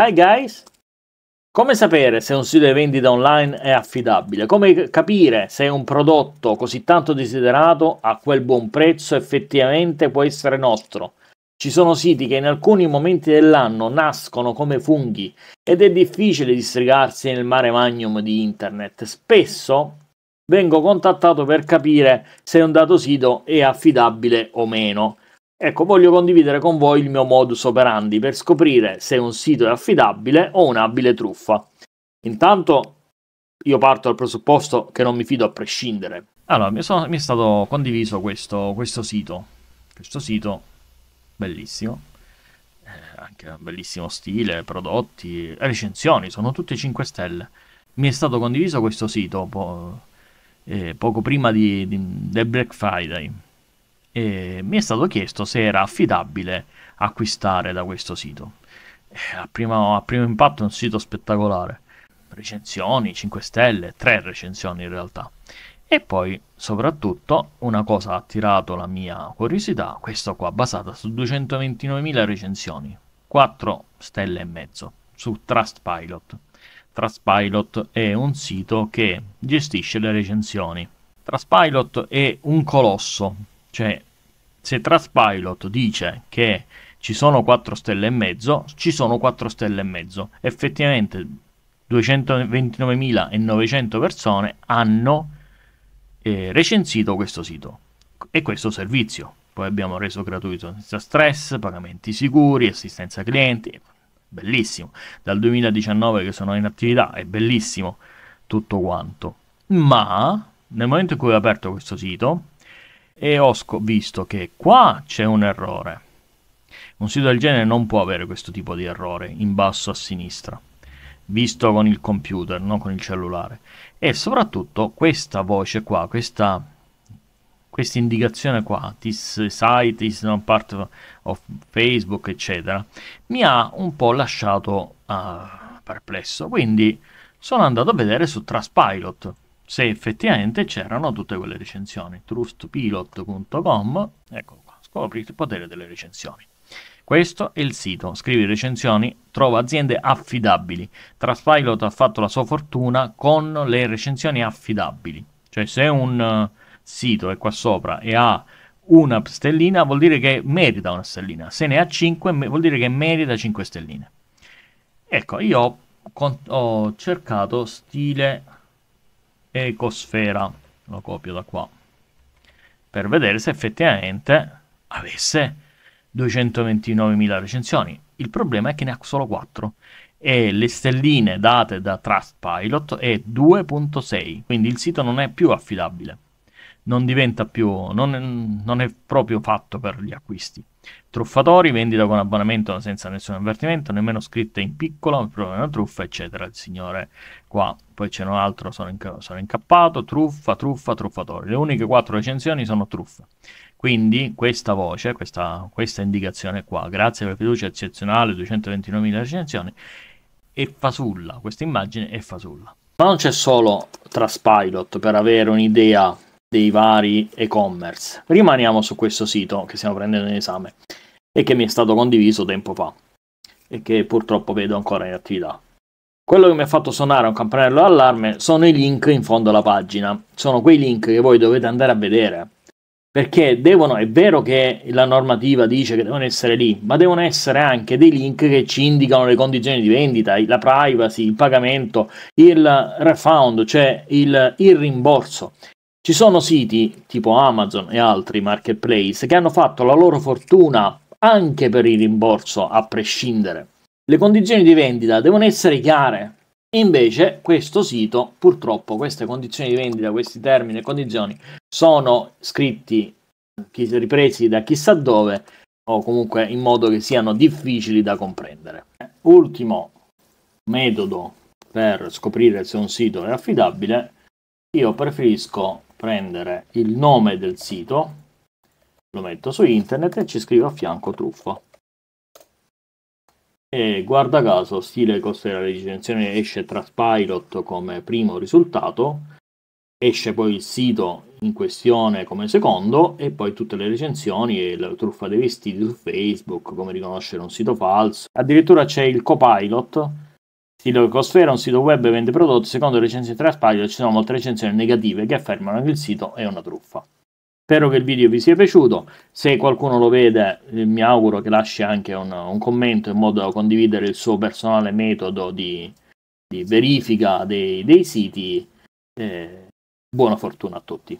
Hi guys! Come sapere se un sito di vendita online è affidabile? Come capire se un prodotto così tanto desiderato a quel buon prezzo effettivamente può essere nostro? Ci sono siti che in alcuni momenti dell'anno nascono come funghi ed è difficile distrigarsi nel mare magnum di internet. Spesso vengo contattato per capire se un dato sito è affidabile o meno. Ecco, voglio condividere con voi il mio modus operandi per scoprire se un sito è affidabile o un'abile truffa. Intanto io parto dal presupposto che non mi fido a prescindere. Allora, mi, sono, mi è stato condiviso questo, questo, sito. Questo sito bellissimo. Eh, anche bellissimo stile, prodotti, recensioni, sono tutte 5 stelle. Mi è stato condiviso questo sito po- eh, poco prima di, di, del Black Friday e mi è stato chiesto se era affidabile acquistare da questo sito. Eh, a primo, a primo impatto è un sito spettacolare. Recensioni 5 stelle, 3 recensioni in realtà. E poi, soprattutto, una cosa ha attirato la mia curiosità, questo qua, basata su 229.000 recensioni, 4 stelle e mezzo, su Trustpilot. Trustpilot è un sito che gestisce le recensioni. Trustpilot è un colosso cioè, se Traspilot dice che ci sono 4 stelle e mezzo, ci sono 4 stelle e mezzo. Effettivamente 229.900 persone hanno eh, recensito questo sito e questo servizio. Poi abbiamo reso gratuito senza stress, pagamenti sicuri, assistenza clienti, bellissimo. Dal 2019 che sono in attività è bellissimo tutto quanto. Ma nel momento in cui ho aperto questo sito, e ho visto che qua c'è un errore. Un sito del genere non può avere questo tipo di errore in basso a sinistra, visto con il computer, non con il cellulare. E soprattutto questa voce qua, questa, questa indicazione qua, this site is not part of Facebook, eccetera, mi ha un po' lasciato uh, perplesso. Quindi sono andato a vedere su Trustpilot se effettivamente c'erano tutte quelle recensioni. trustpilot.com, eccolo qua, scopri il potere delle recensioni. Questo è il sito, scrivi recensioni, trova aziende affidabili. Trustpilot ha fatto la sua fortuna con le recensioni affidabili. Cioè se un eh, sito è qua sopra e ha una stellina vuol dire che merita una stellina, se ne ha 5 vuol dire che merita 5 stelline. Ecco, io ho cercato stile ecosfera, lo copio da qua, per vedere se effettivamente avesse 229.000 recensioni. Il problema è che ne ha solo 4 e le stelline date da Trustpilot è 2.6, quindi il sito non è più affidabile non diventa più, non, non, è proprio fatto per gli acquisti. Truffatori, vendita con abbonamento senza nessun avvertimento, nemmeno scritta in piccolo, proprio una truffa, eccetera. Il signore qua, poi c'è un altro, sono, inca- sono incappato, truffa, truffa, truffatori. Le uniche quattro recensioni sono truffa. Quindi questa voce, questa, questa indicazione qua, grazie per la fiducia eccezionale, 229.000 recensioni, è fasulla, questa immagine è fasulla. Ma non c'è solo Traspilot per avere un'idea dei vari e-commerce. Rimaniamo su questo sito che stiamo prendendo in esame e che mi è stato condiviso tempo fa e che purtroppo vedo ancora in attività. Quello che mi ha fatto suonare un campanello d'allarme sono i link in fondo alla pagina, sono quei link che voi dovete andare a vedere perché devono, è vero che la normativa dice che devono essere lì, ma devono essere anche dei link che ci indicano le condizioni di vendita, la privacy, il pagamento, il refund, cioè il, il rimborso. Ci sono siti tipo Amazon e altri marketplace che hanno fatto la loro fortuna anche per il rimborso a prescindere. Le condizioni di vendita devono essere chiare. Invece questo sito, purtroppo, queste condizioni di vendita, questi termini e condizioni sono scritti, ripresi da chissà dove o comunque in modo che siano difficili da comprendere. Ultimo metodo per scoprire se un sito è affidabile, io preferisco prendere il nome del sito, lo metto su internet e ci scrivo a fianco truffa. E guarda caso, stile costo della recensione esce Trustpilot come primo risultato, esce poi il sito in questione come secondo e poi tutte le recensioni e la truffa dei vestiti su Facebook, come riconoscere un sito falso. Addirittura c'è il copilot Sito Ecosfera un sito web e vende prodotti. Secondo recensioni Traspaglio ci sono molte recensioni negative che affermano che il sito è una truffa. Spero che il video vi sia piaciuto. Se qualcuno lo vede, eh, mi auguro che lasci anche un, un commento in modo da condividere il suo personale metodo di, di verifica dei, dei siti. Eh, buona fortuna a tutti.